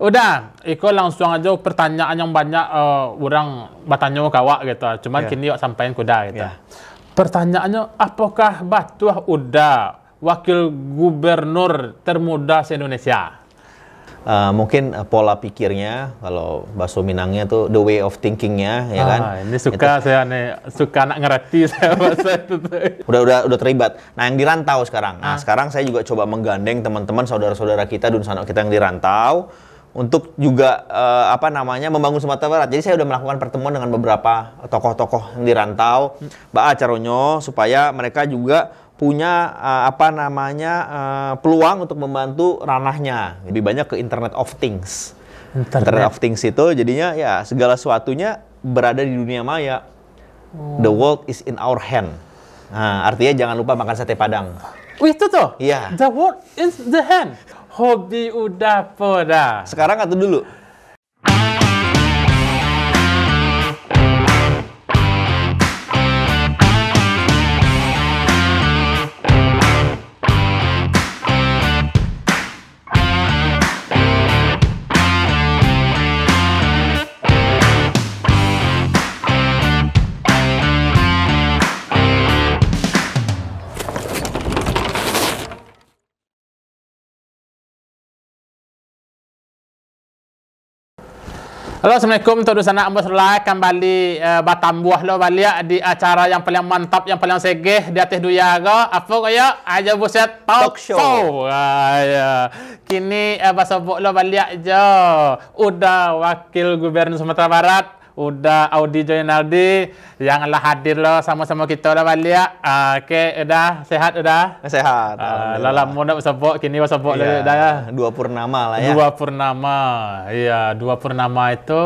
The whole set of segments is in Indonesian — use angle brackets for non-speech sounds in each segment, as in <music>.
Udah, ikut langsung aja pertanyaan yang banyak uh, orang bertanya kawak gitu. Cuman yeah. kini yuk sampaikan kuda gitu. Yeah. Pertanyaannya, apakah Batuah udah wakil gubernur termuda se-Indonesia? Uh, mungkin uh, pola pikirnya kalau bahasa Minangnya tuh the way of thinkingnya ya kan? ah, kan ini suka itu. saya nih suka anak ngerti <laughs> saya bahasa itu udah udah udah terlibat nah yang dirantau sekarang nah ah. sekarang saya juga coba menggandeng teman-teman saudara-saudara kita dun sana kita yang dirantau untuk juga uh, apa namanya membangun Sumatera Barat. Jadi saya sudah melakukan pertemuan dengan beberapa tokoh-tokoh yang dirantau, hmm. Mbak Acaronyo supaya mereka juga punya uh, apa namanya uh, peluang untuk membantu ranahnya lebih banyak ke Internet of Things. Internet. Internet of Things itu jadinya ya segala sesuatunya berada di dunia maya. Hmm. The world is in our hand. Nah, artinya jangan lupa makan sate padang. Wih, oh, itu tuh. Iya. The world is the hand hobi udah pada. Sekarang atau dulu? Halo Assalamualaikum Tuan Sana Rulai kembali eh, uh, buah lo balik ya, di acara yang paling mantap yang paling segeh di atas dunia aku apa kaya aja buset talk, talk show. show. Uh, Kini uh, eh, basabok lo balik ya, jo udah wakil gubernur Sumatera Barat udah Audi Joinaldi yang lah hadir lo sama-sama kita lah balik ya ah, Oke, udah sehat udah? Sehat. Ah, uh, lala mau nak kini mau lagi iya, dah ya. Dua purnama lah ya. Dua purnama. Iya, dua purnama itu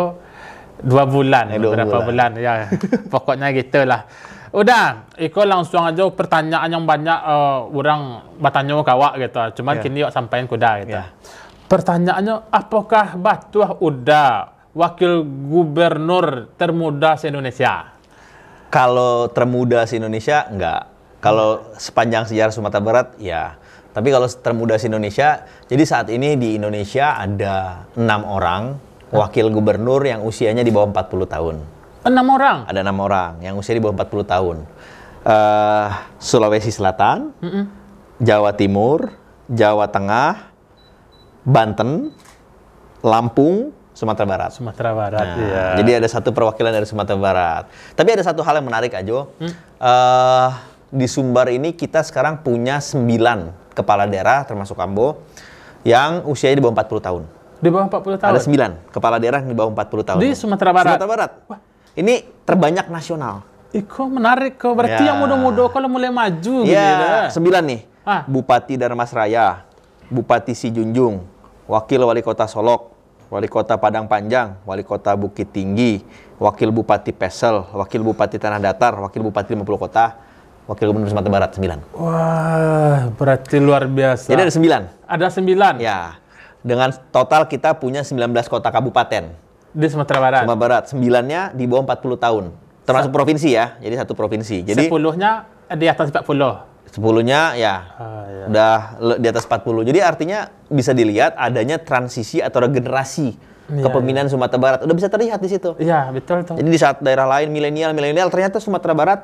dua bulan, eh, dua berapa bulan. bulan ya. <laughs> Pokoknya gitulah. Udah, ikut langsung aja pertanyaan yang banyak eh, orang bertanya ke awak gitu. Cuma iya. kini yuk sampaikan kuda gitu. Iya. Pertanyaannya, apakah batuah udah wakil gubernur termuda se-Indonesia? Kalau termuda se-Indonesia, enggak. Kalau sepanjang sejarah Sumatera Barat, ya. Tapi kalau termuda se-Indonesia, jadi saat ini di Indonesia ada enam orang wakil gubernur yang usianya di bawah 40 tahun. Enam orang? Ada enam orang yang usia di bawah 40 tahun. Uh, Sulawesi Selatan, mm -mm. Jawa Timur, Jawa Tengah, Banten, Lampung, Sumatera Barat. Sumatera Barat, nah, iya. Jadi ada satu perwakilan dari Sumatera Barat. Tapi ada satu hal yang menarik, Ajo. Hmm? Uh, di Sumbar ini kita sekarang punya 9 kepala daerah, termasuk Ambo, yang usianya di bawah 40 tahun. Di bawah 40 tahun? Ada 9 kepala daerah yang di bawah 40 tahun. Di Sumatera Barat? Sumatera Barat. Wah. Ini terbanyak nasional. Iko menarik kok. Berarti ya. yang muda-muda kalau mulai maju. Iya, gitu, 9 ya? nih. Ah. Bupati Darmas Raya, Bupati Sijunjung, Wakil Wali Kota Solok, wali kota Padang Panjang, wali kota Bukit Tinggi, wakil bupati Pesel, wakil bupati Tanah Datar, wakil bupati 50 kota, wakil gubernur Sumatera Barat 9. Wah, berarti luar biasa. Jadi ada 9. Ada 9. Ya. Dengan total kita punya 19 kota kabupaten. Di Sumatera Barat. Sumatera Barat. 9-nya di bawah 40 tahun. Termasuk Sa provinsi ya. Jadi satu provinsi. Jadi 10-nya di atas 40 sepuluhnya ya, ah, ya udah di atas 40. Jadi artinya bisa dilihat adanya transisi atau regenerasi ya, kepemimpinan ya. Sumatera Barat. Udah bisa terlihat di situ. Iya, betul tuh. Jadi di saat daerah lain milenial-milenial ternyata Sumatera Barat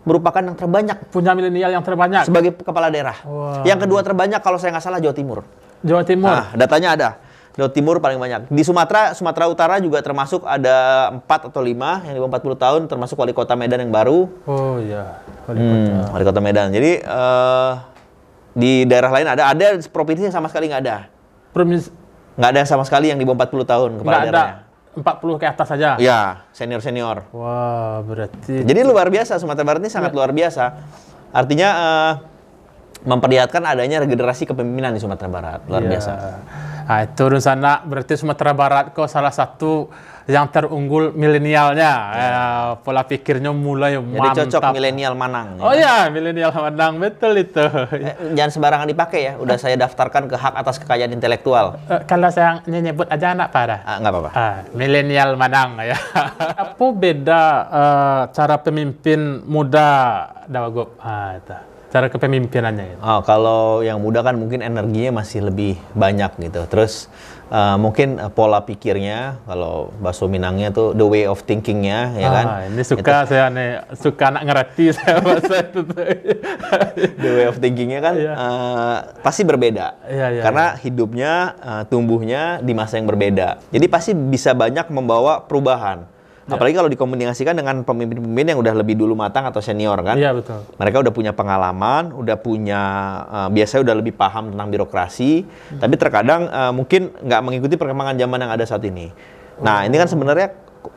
merupakan yang terbanyak punya milenial yang terbanyak sebagai kepala daerah. Wow. Yang kedua terbanyak kalau saya nggak salah Jawa Timur. Jawa Timur. Nah, datanya ada. Jawa Timur paling banyak. Di Sumatera, Sumatera Utara juga termasuk ada 4 atau 5 yang di 40 tahun termasuk wali kota Medan yang baru. Oh iya, wali hmm, kota. wali kota Medan. Jadi uh, di daerah lain ada ada provinsi yang sama sekali nggak ada. Provinsi nggak ada sama sekali yang di 40 tahun kepala nggak daerahnya. Ada. 40 ke atas saja. Iya, senior-senior. Wah, berarti Jadi luar biasa Sumatera Barat ini sangat ya. luar biasa. Artinya uh, memperlihatkan adanya regenerasi kepemimpinan di Sumatera Barat. Luar ya. biasa. Nah, turun sana berarti Sumatera Barat kok salah satu yang terunggul milenialnya. Iya. Ya. Eh, pola pikirnya mulai Jadi mantap. Jadi cocok milenial Manang. Ya? Oh ya, milenial Manang betul itu. Eh, jangan sembarangan dipakai ya. Udah eh. saya daftarkan ke hak atas kekayaan intelektual. Eh, kalau saya nyebut aja anak pada. Ah, enggak apa-apa. Ah, milenial Manang ya. Apa beda uh, cara pemimpin muda Dawagup? Ah, itu cara kepemimpinannya. Gitu. Oh, kalau yang muda kan mungkin energinya masih lebih banyak gitu. Terus uh, mungkin pola pikirnya kalau bahasa Minangnya tuh the way of thinkingnya ya kan? ah, kan. Ini suka itu. saya nih suka anak ngerti saya bahasa <laughs> itu. the way of thinkingnya kan yeah. Iya. uh, pasti berbeda. Yeah, yeah, Karena yeah. hidupnya uh, tumbuhnya di masa yang berbeda. Jadi pasti bisa banyak membawa perubahan Yeah. Apalagi kalau dikomunikasikan dengan pemimpin-pemimpin yang udah lebih dulu matang atau senior kan. Iya yeah, betul. Mereka udah punya pengalaman, udah punya uh, biasanya udah lebih paham tentang birokrasi, hmm. tapi terkadang uh, mungkin nggak mengikuti perkembangan zaman yang ada saat ini. Nah, oh. ini kan sebenarnya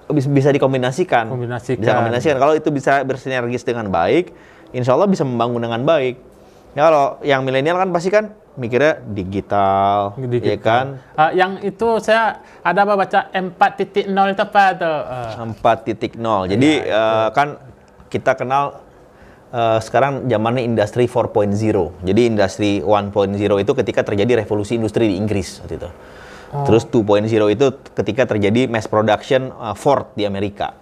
bisa dikombinasikan. Kombinasikan. Bisa kombinasikan. Kalau itu bisa bersinergis dengan baik, insya Allah bisa membangun dengan baik. Ya kalau yang milenial kan pasti kan mikirnya digital, digital. ya kan? Uh, yang itu saya ada apa baca 4.0 itu apa tuh? Uh. 4.0. Jadi ya, uh, kan kita kenal uh, sekarang zamannya industri 4.0. Jadi industri 1.0 itu ketika terjadi revolusi industri di Inggris waktu itu. Oh. Terus 2.0 itu ketika terjadi mass production uh, Ford di Amerika.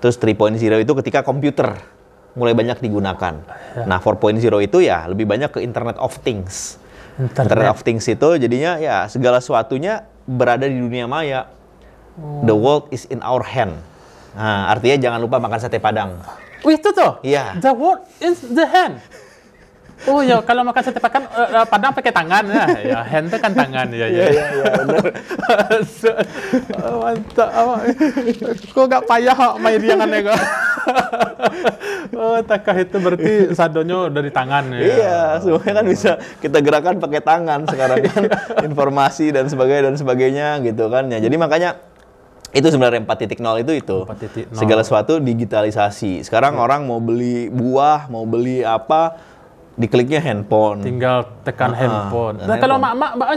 Terus 3.0 itu ketika komputer mulai banyak digunakan. Ya. Nah, 4.0 itu ya lebih banyak ke Internet of Things. Internet, Internet of Things itu jadinya ya segala sesuatunya berada di dunia maya. Hmm. The world is in our hand. Nah, artinya jangan lupa makan sate padang. Wih, oh, itu tuh. Iya. Yeah. The world is the hand. Oh ya, kalau makan sate pakan uh, eh, Padang pakai tangan ya. Ya, hand kan tangan ya ya. Iya, iya, benar. <laughs> Mantap Kok nggak payah awak main riangannya kok. <laughs> oh, takah itu berarti sadonya dari tangan ya. Iya, semuanya kan bisa kita gerakan pakai tangan sekarang kan <laughs> informasi dan sebagainya dan sebagainya gitu kan ya. Jadi makanya itu sebenarnya 4.0 itu itu segala sesuatu digitalisasi. Sekarang hmm. orang mau beli buah, mau beli apa, dikliknya handphone. Tinggal tekan uh-huh. handphone. Nah, nah kalau mak-mak mbak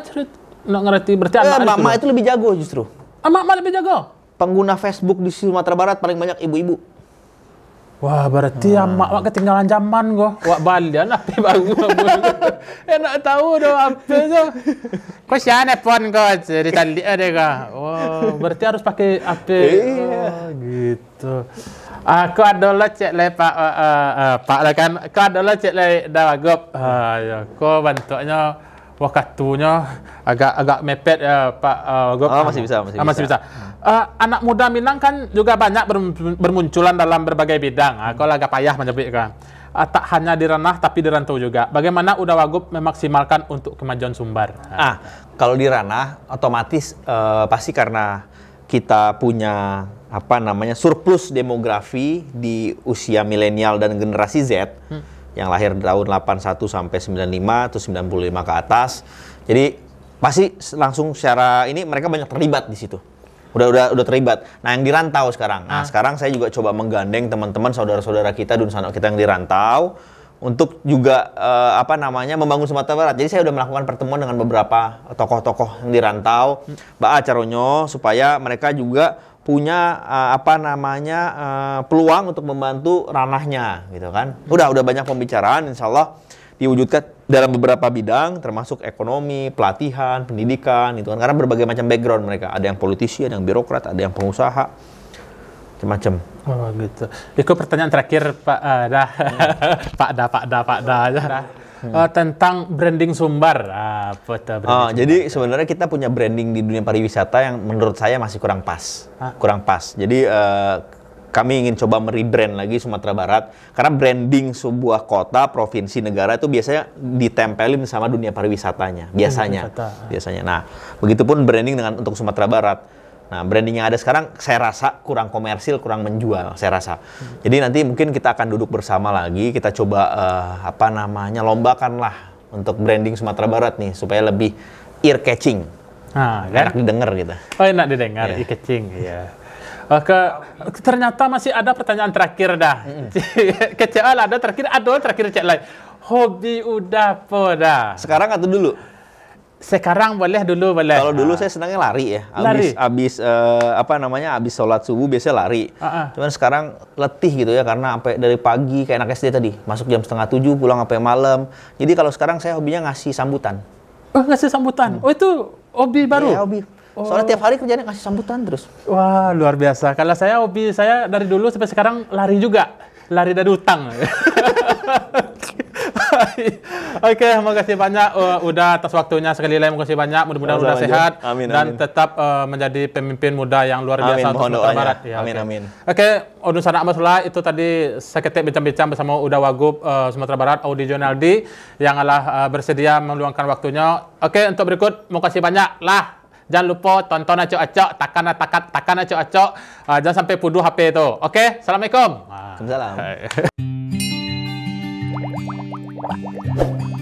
nggak ngerti berarti eh, anak mak-mak itu lebih jago justru. Ah, mak-mak lebih jago. Pengguna Facebook di Sumatera Barat paling banyak ibu-ibu. Wah, berarti hmm. mak-mak ketinggalan zaman go. Wak balian apa baru Enak tahu dong apa tu. Kau siapa handphone kau dari tadi ada kah? Wah, berarti harus pakai apa? Iya. Oh, gitu. Aku kau adalah cek le pak uh, uh, uh, pak lah kan. Kau adalah cek le dawagop. Uh, ya. Kau bentuknya wakatunya agak agak mepet ya pak. Uh, gop. Oh, masih bisa masih, uh, masih bisa. bisa. Uh, anak muda Minang kan juga banyak bermunculan dalam berbagai bidang. Uh, kau agak payah kan. Uh, tak hanya di ranah tapi di rantau juga. Bagaimana udah Wagub memaksimalkan untuk kemajuan Sumbar? Ah, kalau di ranah otomatis uh, pasti karena kita punya apa namanya surplus demografi di usia milenial dan generasi Z hmm. yang lahir tahun 81 sampai 95 atau 95 ke atas. Jadi pasti langsung secara ini mereka banyak terlibat di situ. Udah udah udah terlibat. Nah, yang dirantau sekarang. Nah, ah. sekarang saya juga coba menggandeng teman-teman saudara-saudara kita di sana kita yang dirantau untuk juga uh, apa namanya membangun Sumatera Barat. Jadi saya sudah melakukan pertemuan dengan beberapa tokoh-tokoh yang dirantau, hmm. Mbak Acaronyo supaya mereka juga punya uh, apa namanya uh, peluang untuk membantu ranahnya gitu kan udah udah banyak pembicaraan insya Allah diwujudkan dalam beberapa bidang termasuk ekonomi pelatihan pendidikan gitu kan karena berbagai macam background mereka ada yang politisi ada yang birokrat ada yang pengusaha macam-macam oh gitu itu pertanyaan terakhir Pak uh, dah hmm. <laughs> Pak dah Pak dah Pak dah hmm. uh, tentang branding Sumbar. Ah, apa itu branding oh, Sumbar? Jadi sebenarnya kita punya branding di dunia pariwisata yang menurut saya masih kurang pas, Hah? kurang pas. Jadi uh, kami ingin coba merebrand lagi Sumatera Barat karena branding sebuah kota, provinsi, negara itu biasanya ditempelin sama dunia pariwisatanya biasanya. Hmm, biasanya. Nah, begitupun branding dengan untuk Sumatera Barat Nah, branding yang ada sekarang saya rasa kurang komersil, kurang menjual, saya rasa. Hmm. Jadi nanti mungkin kita akan duduk bersama lagi, kita coba uh, apa namanya lombakanlah untuk branding Sumatera Barat nih supaya lebih ear catching. Nah, kan? enak didengar gitu. Oh, enak didengar, yeah. ear catching, iya. Yeah. Oke, ternyata masih ada pertanyaan terakhir dah. Mm -hmm. <laughs> ada terakhir, ada terakhir cek lain. Hobi udah pada. Sekarang atau dulu? Sekarang boleh dulu boleh. Kalau dulu ah. saya senangnya lari ya. Abis, lari. Abis uh, apa namanya abis sholat subuh biasanya lari. Uh -uh. Cuman sekarang letih gitu ya karena sampai dari pagi kayak anak SD tadi masuk jam setengah tujuh pulang sampai malam. Jadi kalau sekarang saya hobinya ngasih sambutan. Oh, ngasih sambutan. Hmm. Oh itu hobi baru. ya hobi. Oh. Soalnya tiap oh. hari kerjanya ngasih sambutan terus. Wah, luar biasa. Kalau saya hobi saya dari dulu sampai sekarang lari juga. Lari dari utang. <laughs> <laughs> Oke, makasih banyak uh, udah atas waktunya sekali lagi makasih banyak. Mudah-mudahan udah sehat amin, dan amin. tetap uh, menjadi pemimpin muda yang luar biasa amin, untuk Sumatera Barat. Ya, amin okay. amin. Oke, okay, Odun Sana Masula itu tadi seketik bincang-bincang bersama Uda Wagub uh, Sumatera Barat Audi Jonaldi yang telah uh, bersedia meluangkan waktunya. Oke, okay, untuk berikut kasih banyak lah jangan lupa tonton aco aco, takkan takan takkan aco aco, uh, jangan sampai puduh HP itu oke okay? assalamualaikum Waalaikumsalam <laughs> Música